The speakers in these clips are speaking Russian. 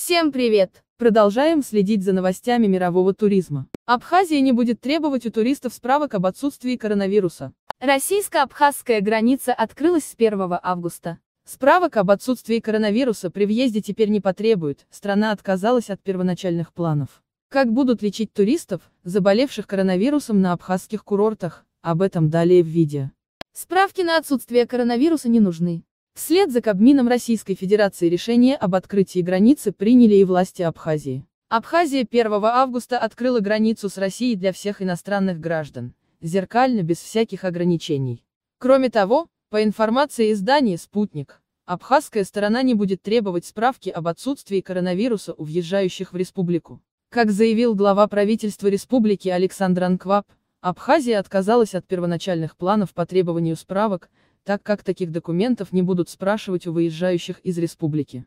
Всем привет! Продолжаем следить за новостями мирового туризма. Абхазия не будет требовать у туристов справок об отсутствии коронавируса. Российско-абхазская граница открылась с 1 августа. Справок об отсутствии коронавируса при въезде теперь не потребуют, страна отказалась от первоначальных планов. Как будут лечить туристов, заболевших коронавирусом на абхазских курортах, об этом далее в видео. Справки на отсутствие коронавируса не нужны. Вслед за Кабмином Российской Федерации решение об открытии границы приняли и власти Абхазии. Абхазия 1 августа открыла границу с Россией для всех иностранных граждан, зеркально без всяких ограничений. Кроме того, по информации издания «Спутник», абхазская сторона не будет требовать справки об отсутствии коронавируса у въезжающих в республику. Как заявил глава правительства республики Александр Анкваб, Абхазия отказалась от первоначальных планов по требованию справок, так как таких документов не будут спрашивать у выезжающих из республики.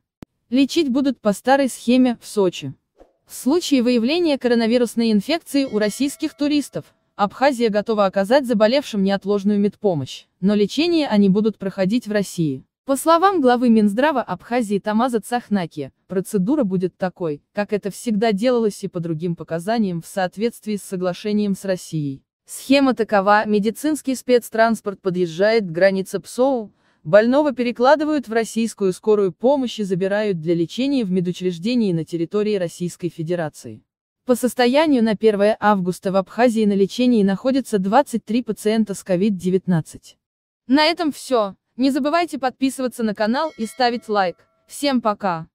Лечить будут по старой схеме, в Сочи. В случае выявления коронавирусной инфекции у российских туристов, Абхазия готова оказать заболевшим неотложную медпомощь, но лечение они будут проходить в России. По словам главы Минздрава Абхазии Тамаза Цахнаки, процедура будет такой, как это всегда делалось и по другим показаниям в соответствии с соглашением с Россией. Схема такова, медицинский спецтранспорт подъезжает к границе ПСОУ, больного перекладывают в российскую скорую помощь и забирают для лечения в медучреждении на территории Российской Федерации. По состоянию на 1 августа в Абхазии на лечении находятся 23 пациента с COVID-19. На этом все. Не забывайте подписываться на канал и ставить лайк. Всем пока!